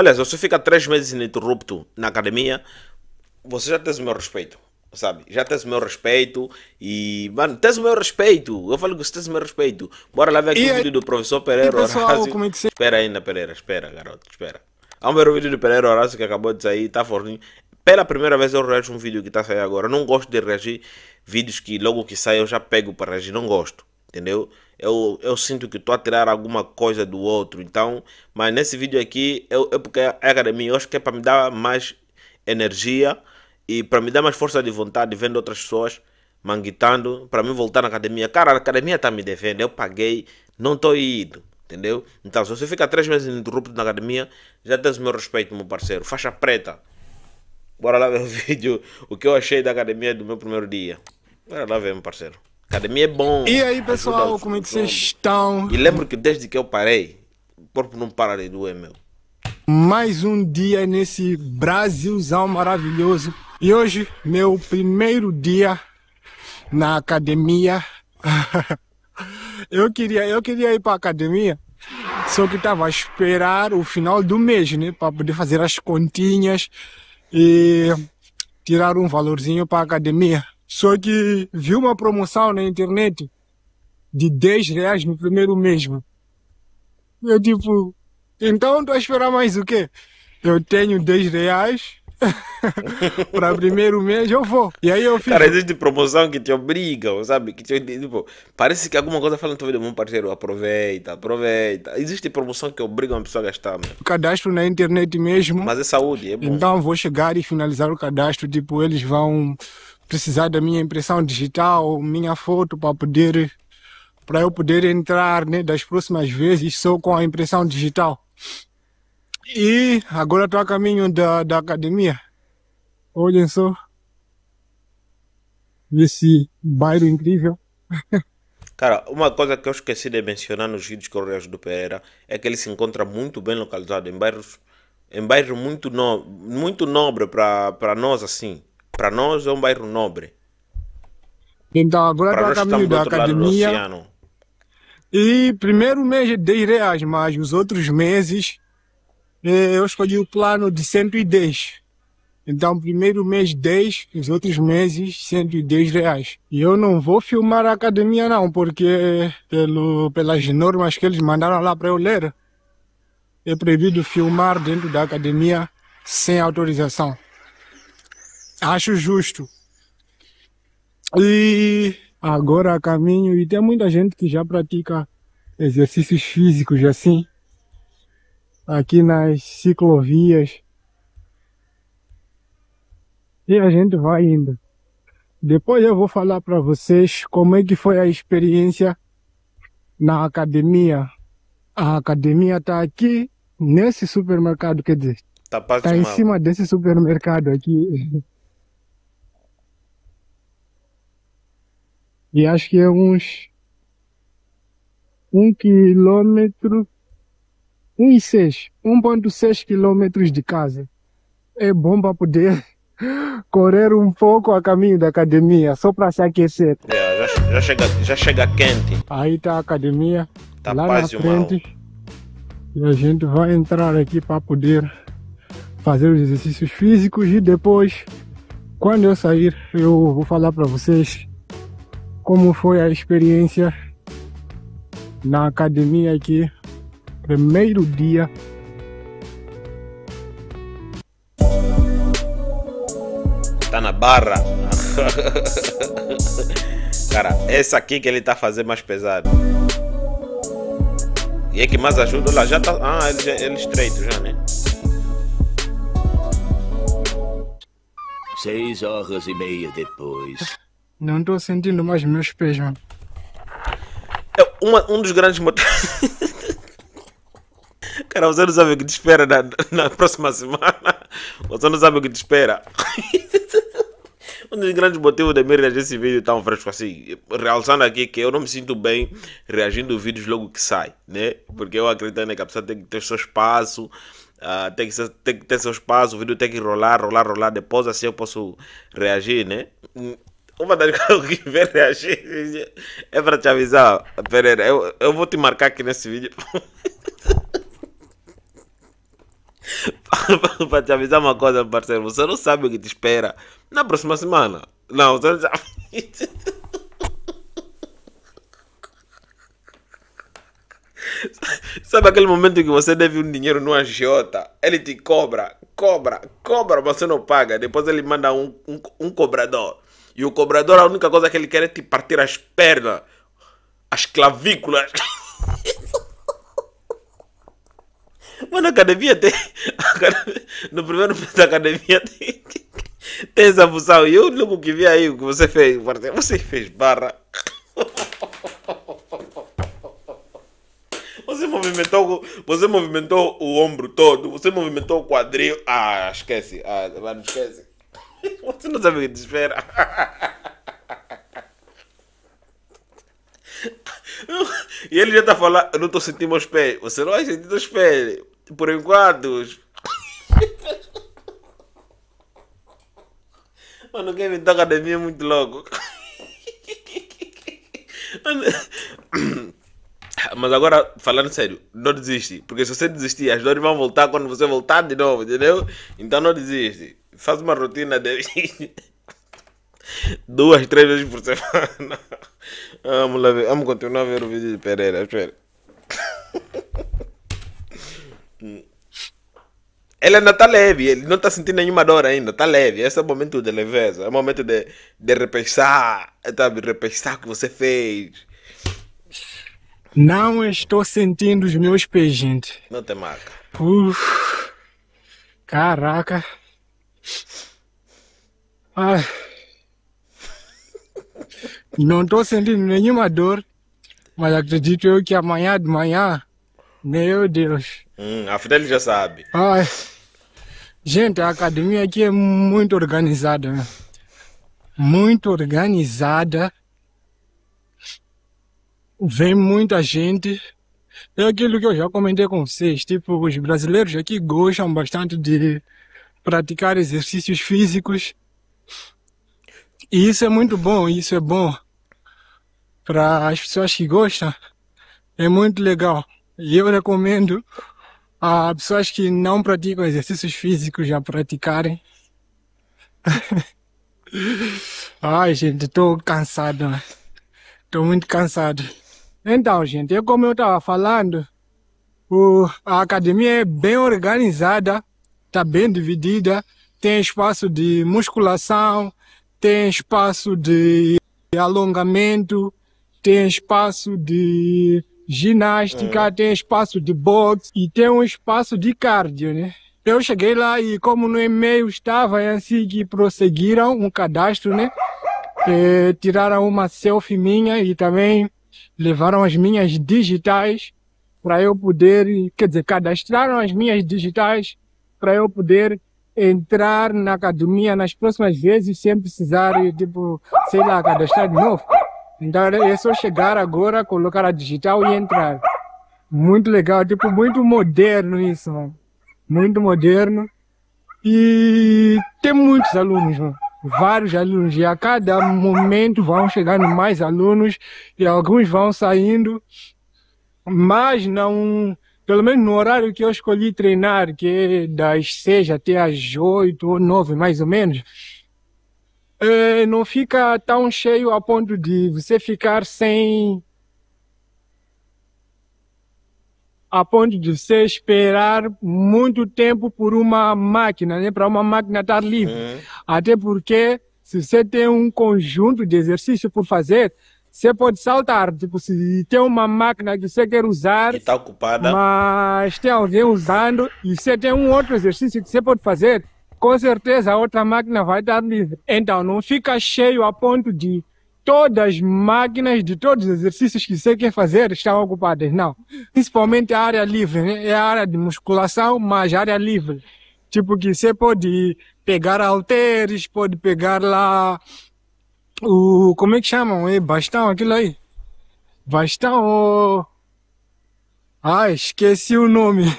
Olha, se você fica três meses ininterrupto na academia, você já tem o meu respeito, sabe? Já tem o meu respeito e, mano, tem o meu respeito. Eu falo que você tem o meu respeito. Bora lá ver aqui e o vídeo do professor Pereira Horácio. Como é que você... Espera ainda, Pereira, espera, garoto, espera. Vamos ver o vídeo do Pereira Horácio que acabou de sair, tá forninho. Pela primeira vez eu reajo um vídeo que tá saindo agora. Eu não gosto de reagir vídeos que logo que saem eu já pego para reagir, não gosto entendeu? Eu, eu sinto que estou a tirar alguma coisa do outro, então, mas nesse vídeo aqui, eu, eu porque é academia, eu acho que é para me dar mais energia e para me dar mais força de vontade, vendo outras pessoas manguitando, para mim voltar na academia. Cara, a academia está me devendo, eu paguei, não estou indo, entendeu? Então, se você fica três meses interrompido na academia, já tens o meu respeito, meu parceiro. Faixa preta. Bora lá ver o vídeo, o que eu achei da academia do meu primeiro dia. Bora lá ver, meu parceiro. Academia é bom. E aí, pessoal, como é que vocês estão? E lembro que desde que eu parei, o corpo não para de doer, meu. Mais um dia nesse Brasilzão maravilhoso. E hoje, meu primeiro dia na academia. eu queria, eu queria ir para academia, só que estava a esperar o final do mês, né, para poder fazer as continhas e tirar um valorzinho para academia. Só que vi uma promoção na internet de 10 reais no primeiro mês. Eu tipo, então estou a esperar mais o quê? Eu tenho 10 reais para primeiro mês, eu vou. E aí eu fiz Cara, existe promoção que te obrigam, sabe? Que te, tipo, parece que alguma coisa fala na tua vida, meu parceiro, aproveita, aproveita. Existe promoção que obriga uma pessoa a gastar, meu. Cadastro na internet mesmo. Mas é saúde, é bom. Então vou chegar e finalizar o cadastro, tipo, eles vão precisar da minha impressão digital, minha foto para poder para eu poder entrar né, das próximas vezes só com a impressão digital. E agora estou a caminho da, da academia. Olhem só esse bairro incrível. Cara, uma coisa que eu esqueci de mencionar nos vídeos que eu do Pereira é que ele se encontra muito bem localizado em bairros, em bairro muito no, muito nobre para nós assim. Para nós é um bairro nobre. Então agora para está a caminho da academia. E primeiro mês é 10 reais, mas os outros meses é, eu escolhi o plano de 110. Então, primeiro mês 10, os outros meses 110 reais. E eu não vou filmar a academia não, porque pelo, pelas normas que eles mandaram lá para eu ler, é proibido filmar dentro da academia sem autorização. Acho justo. E agora caminho e tem muita gente que já pratica exercícios físicos assim aqui nas ciclovias e a gente vai indo depois eu vou falar para vocês como é que foi a experiência na academia a academia tá aqui nesse supermercado quer dizer tá, tá em cima desse supermercado aqui E acho que é uns um quilômetro, um ponto 1,6 quilômetros de casa. É bom para poder correr um pouco a caminho da academia, só para se aquecer. É, já, já, chega, já chega quente. Aí está a academia, tá lá na frente. E a gente vai entrar aqui para poder fazer os exercícios físicos e depois, quando eu sair, eu vou falar para vocês como foi a experiência na academia aqui, primeiro dia. Tá na barra. Cara, essa aqui que ele tá fazendo mais pesado. E é que mais ajuda, lá já tá. Ah, ele, já, ele estreito já, né? Seis horas e meia depois. Não estou sentindo mais meus pés, mano. É uma, um dos grandes motivos. Cara, você não sabe o que te espera na, na próxima semana. Você não sabe o que te espera. um dos grandes motivos de mim reagir esse vídeo tão tá fresco assim, realçando aqui que eu não me sinto bem reagindo vídeos logo que sai, né? Porque eu acredito né, que a pessoa tem que ter seu espaço, uh, tem, que, tem que ter seu espaço, o vídeo tem que rolar, rolar, rolar, depois assim eu posso reagir, né? uma das coisas que vem reagir é para te avisar, Pereira. Eu, eu vou te marcar aqui nesse vídeo. para te avisar uma coisa, parceiro. Você não sabe o que te espera na próxima semana. Não, você não sabe. Sabe aquele momento que você deve um dinheiro no agiota? Ele te cobra, cobra, cobra, mas você não paga. Depois ele manda um, um, um cobrador. E o cobrador, a única coisa que ele quer é te partir as pernas, as clavículas. Mano, academia tem. No primeiro mês da academia tem, tem essa função. E eu, único que vi aí o que você fez, você fez barra. Você movimentou, você movimentou o ombro todo, você movimentou o quadril. Ah, esquece. Ah, não esquece. Você não sabe o que te espera. E ele já está a falar, eu não estou sentindo meus pés. Você não vai sentir meus pés. Por enquanto. Mano, quem me dá academia é muito louco. Mas agora, falando sério, não desiste. Porque se você desistir, as dores vão voltar quando você voltar de novo, entendeu? Então não desiste faz uma rotina de duas, três vezes por semana. Vamos lá ver. Vamos continuar a ver o vídeo de Pereira. Espera. Ele ainda está leve, ele não está sentindo nenhuma dor ainda, está leve. Esse é o momento de leveza, é o momento de, de repensar, sabe? Repensar o que você fez. Não estou sentindo os meus pés, gente. Não tem marca. Uf, caraca. Ai. Não estou sentindo nenhuma dor, mas acredito eu que amanhã de manhã, meu Deus. Hum, mm, a Fidel já sabe. Ai. Gente, a academia aqui é muito organizada. Muito organizada. Vem muita gente. É aquilo que eu já comentei com vocês. Tipo, os brasileiros aqui gostam bastante de praticar exercícios físicos. E isso é muito bom, isso é bom para as pessoas que gostam. É muito legal. E eu recomendo a pessoas que não praticam exercícios físicos a praticarem. Ai, gente, estou cansado. Estou né? muito cansado. Então, gente, é como eu estava falando, a academia é bem organizada está bem dividida, tem espaço de musculação, tem espaço de alongamento, tem espaço de ginástica, é. tem espaço de boxe e tem um espaço de cardio, né? Eu cheguei lá e como no e-mail estava é assim que prosseguiram um cadastro, né? É, tiraram uma selfie minha e também levaram as minhas digitais para eu poder, quer dizer, cadastraram as minhas digitais para eu poder entrar na academia nas próximas vezes sem precisar, tipo, sei lá, cadastrar de novo. Então é só chegar agora, colocar a digital e entrar. Muito legal, tipo, muito moderno isso, mano. Muito moderno. E tem muitos alunos, mano. Vários alunos. E a cada momento vão chegando mais alunos e alguns vão saindo. Mas não pelo menos no horário que eu escolhi treinar, que é das seis até as oito ou nove, mais ou menos, é, não fica tão cheio a ponto de você ficar sem. a ponto de você esperar muito tempo por uma máquina, né? Para uma máquina estar tá livre. Uhum. Até porque se você tem um conjunto de exercícios por fazer, você pode saltar, tipo, se tem uma máquina que você quer usar, está ocupada. mas tem alguém usando, e você tem um outro exercício que você pode fazer, com certeza a outra máquina vai estar livre. Então, não fica cheio a ponto de todas as máquinas de todos os exercícios que você quer fazer estão ocupadas. Não. Principalmente a área livre, né? É a área de musculação, mas área livre. Tipo que você pode pegar halteres, pode pegar lá o. Como é que chamam? É bastão, aquilo aí. Bastão ou. Ah, esqueci o nome.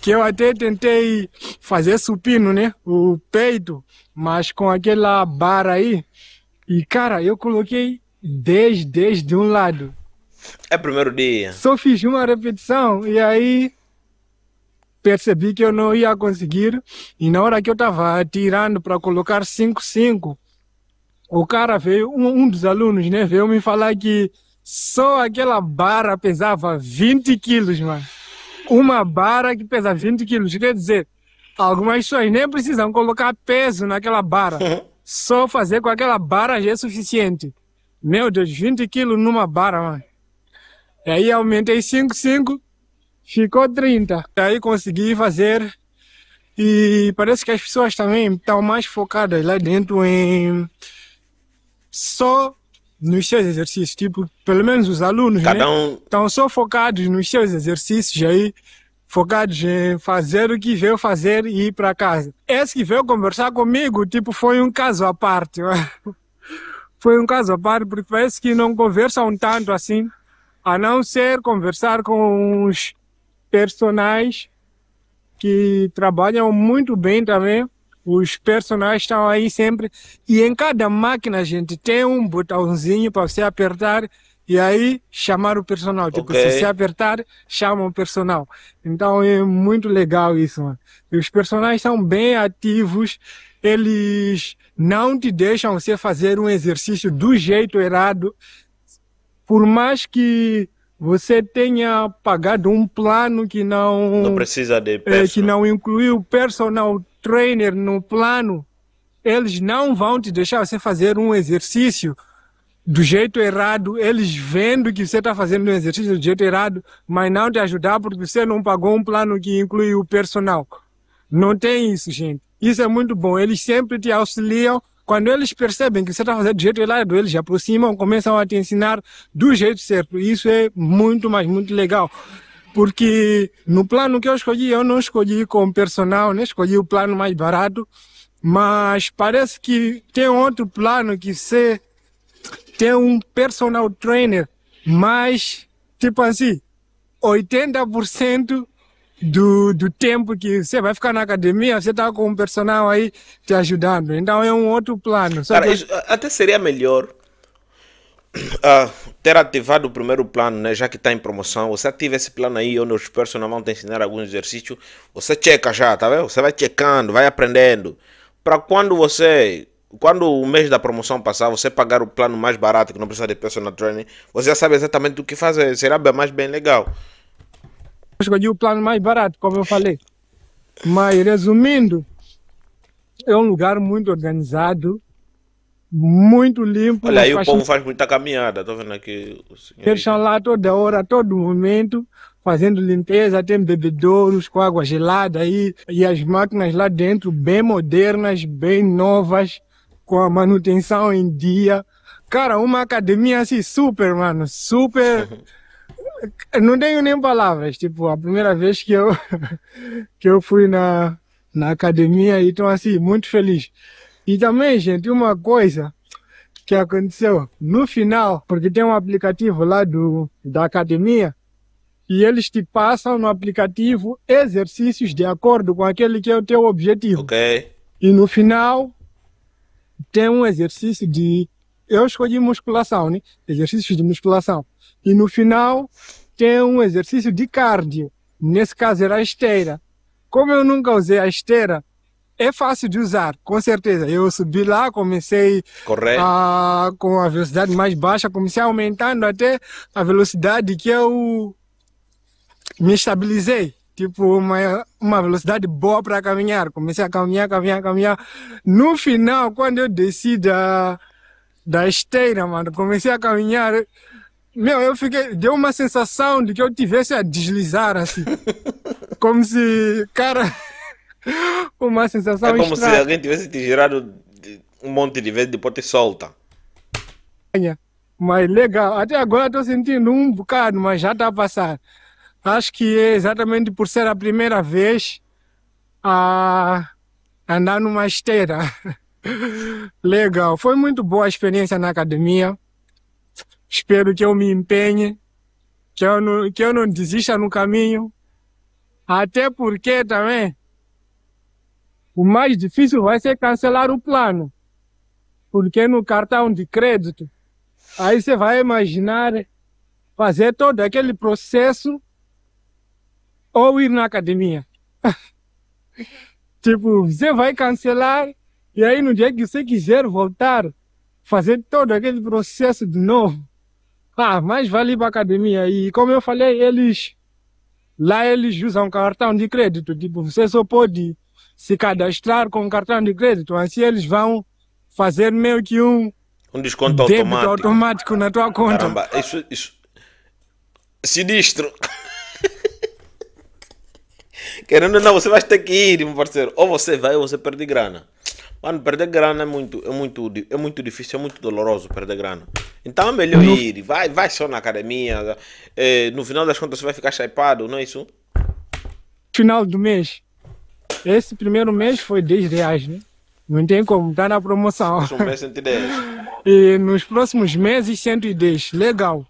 Que eu até tentei fazer supino, né? O peito, mas com aquela barra aí. E cara, eu coloquei 10, 10 de um lado. É primeiro dia. Só fiz uma repetição e aí percebi que eu não ia conseguir. E na hora que eu tava tirando para colocar 5, 5, o cara veio, um, um dos alunos, né, veio me falar que só aquela barra pesava 20 quilos, mano. Uma barra que pesa 20 quilos. Quer dizer, algumas pessoas nem precisam colocar peso naquela barra. Uhum. Só fazer com aquela barra já é suficiente. Meu Deus, 20 quilos numa barra, mano. E aí aumentei 5, 5, ficou 30. E aí consegui fazer. E parece que as pessoas também estão mais focadas lá dentro em só nos seus exercícios. Tipo, pelo menos os alunos Cada né, estão só focados nos seus exercícios aí, focados em fazer o que veio fazer e ir para casa. Esse que veio conversar comigo, tipo, foi um caso à parte. foi um caso à parte, porque parece que não conversam tanto assim, a não ser conversar com os personagens que trabalham muito bem também os personagens estão aí sempre. E em cada máquina, a gente, tem um botãozinho para você apertar e aí chamar o personal. Tipo, okay. se você apertar, chama o personal. Então é muito legal isso, mano. E os personagens são bem ativos, eles não te deixam você fazer um exercício do jeito errado. Por mais que você tenha pagado um plano que não. Não precisa de é, personal. que não incluiu o personal trainer no plano, eles não vão te deixar você fazer um exercício do jeito errado, eles vendo que você está fazendo um exercício do jeito errado, mas não te ajudar porque você não pagou um plano que inclui o personal. Não tem isso, gente. Isso é muito bom. Eles sempre te auxiliam. Quando eles percebem que você está fazendo do jeito errado, eles aproximam, começam a te ensinar do jeito certo. Isso é muito, mais muito legal porque no plano que eu escolhi, eu não escolhi com personal, né? escolhi o plano mais barato, mas parece que tem outro plano que você tem um personal trainer, mas tipo assim, 80% do, do tempo que você vai ficar na academia, você está com um personal aí te ajudando. Então é um outro plano. Cara, até seria melhor uh, ter ativado o primeiro plano, né, já que está em promoção, você ativa esse plano aí, onde os personagens vão te ensinar alguns exercícios. Você checa já, tá vendo? Você vai checando, vai aprendendo. Para quando você. Quando o mês da promoção passar, você pagar o plano mais barato, que não precisa de personal training, você já sabe exatamente o que fazer. Será bem, mais bem legal. Eu escolhi o plano mais barato, como eu falei. Mas, resumindo, é um lugar muito organizado muito limpo. Olha, aí o povo faz muita caminhada, tô tá vendo aqui. Eles estão lá toda hora, todo momento, fazendo limpeza, tem bebedouros com água gelada aí, e as máquinas lá dentro bem modernas, bem novas, com a manutenção em dia. Cara, uma academia assim super, mano, super. Não tenho nem palavras, tipo, a primeira vez que eu, que eu fui na, na academia então assim, muito feliz. E também, gente, uma coisa que aconteceu no final, porque tem um aplicativo lá do, da academia, e eles te passam no aplicativo exercícios de acordo com aquele que é o teu objetivo. Ok. E no final, tem um exercício de. Eu escolhi musculação, né? Exercícios de musculação. E no final, tem um exercício de cardio. Nesse caso era a esteira. Como eu nunca usei a esteira, é fácil de usar, com certeza. Eu subi lá, comecei Correto. a, ah, com a velocidade mais baixa, comecei aumentando até a velocidade que eu me estabilizei. Tipo, uma, uma velocidade boa para caminhar. Comecei a caminhar, caminhar, caminhar. No final, quando eu desci da, da esteira, mano, comecei a caminhar. Meu, eu fiquei. Deu uma sensação de que eu tivesse a deslizar, assim. como se. Cara. Uma sensação é, é como estranha. se alguém tivesse te girado um monte de vezes, depois te solta. Mas legal, até agora estou sentindo um bocado, mas já está a passar. Acho que é exatamente por ser a primeira vez a andar numa esteira. Legal, foi muito boa a experiência na academia. Espero que eu me empenhe, que eu não, que eu não desista no caminho. Até porque também o mais difícil vai ser cancelar o plano. Porque no cartão de crédito, aí você vai imaginar fazer todo aquele processo ou ir na academia. tipo, você vai cancelar e aí no dia que você quiser voltar, fazer todo aquele processo de novo. Ah, mas vale para a academia. E como eu falei, eles lá eles usam cartão de crédito, tipo, você só pode se cadastrar com cartão de crédito. Assim eles vão fazer meio que um, um desconto automático. automático. na tua conta. Caramba, isso, isso. Sinistro. Querendo ou não, você vai ter que ir, meu parceiro. Ou você vai ou você perde grana. Mano, perder grana é muito, é muito, é muito difícil, é muito doloroso perder grana. Então é melhor no... ir, vai, vai só na academia. É, no final das contas você vai ficar chaipado, não é isso? Final do mês. Esse primeiro mês foi 10 reais, né? Não tem como, tá na promoção. Próximo mês 110. E nos próximos meses 110. Legal.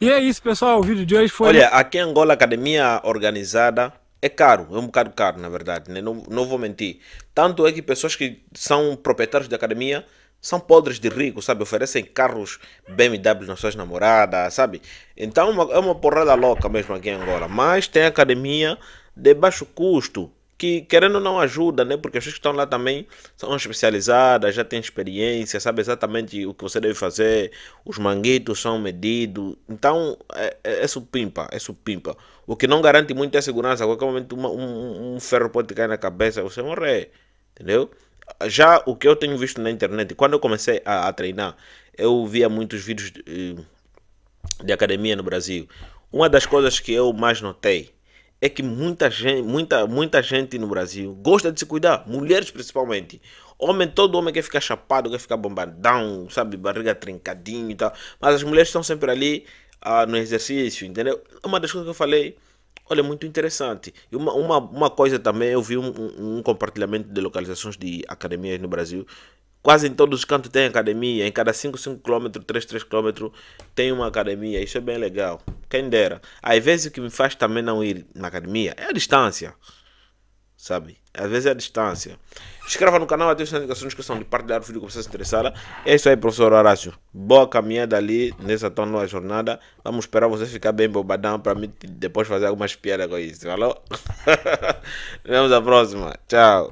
E é isso, pessoal. O vídeo de hoje foi. Olha, aqui em Angola, academia organizada é caro, é um bocado caro, na verdade, né? não, não vou mentir. Tanto é que pessoas que são proprietários de academia são podres de rico, sabe? Oferecem carros BMW nas suas namoradas, sabe? Então é uma, é uma porrada louca mesmo aqui em Angola. Mas tem academia de baixo custo, que querendo ou não ajuda, né? Porque as pessoas que estão lá também são especializadas, já têm experiência, sabem exatamente o que você deve fazer, os manguitos são medidos, então é, é, é supimpa, é supimpa. O que não garante muito é a segurança, a qualquer momento uma, um, um, ferro pode cair na cabeça, você morrer, entendeu? Já o que eu tenho visto na internet, quando eu comecei a, a treinar, eu via muitos vídeos de, de academia no Brasil. Uma das coisas que eu mais notei, é que muita gente, muita, muita gente no Brasil gosta de se cuidar, mulheres principalmente. Homem, todo homem quer ficar chapado, quer ficar bombadão, sabe, barriga trincadinho e tal. Mas as mulheres estão sempre ali ah, no exercício, entendeu? Uma das coisas que eu falei, olha, muito interessante. E uma, uma, uma coisa também, eu vi um, um compartilhamento de localizações de academias no Brasil Quase em todos os cantos tem academia. Em cada 5, 5 km, 3, 3 km tem uma academia. Isso é bem legal. Quem dera. Às vezes o que me faz também não ir na academia é a distância. Sabe? Às vezes é a distância. Inscreva no canal, ative as notificações que são de parte da árvore que vocês interessada. É isso aí, professor Horácio. Boa caminhada ali nessa tão nova jornada. Vamos esperar você ficar bem bobadão para mim depois fazer algumas piadas com isso. Falou? Vamos à próxima. Tchau.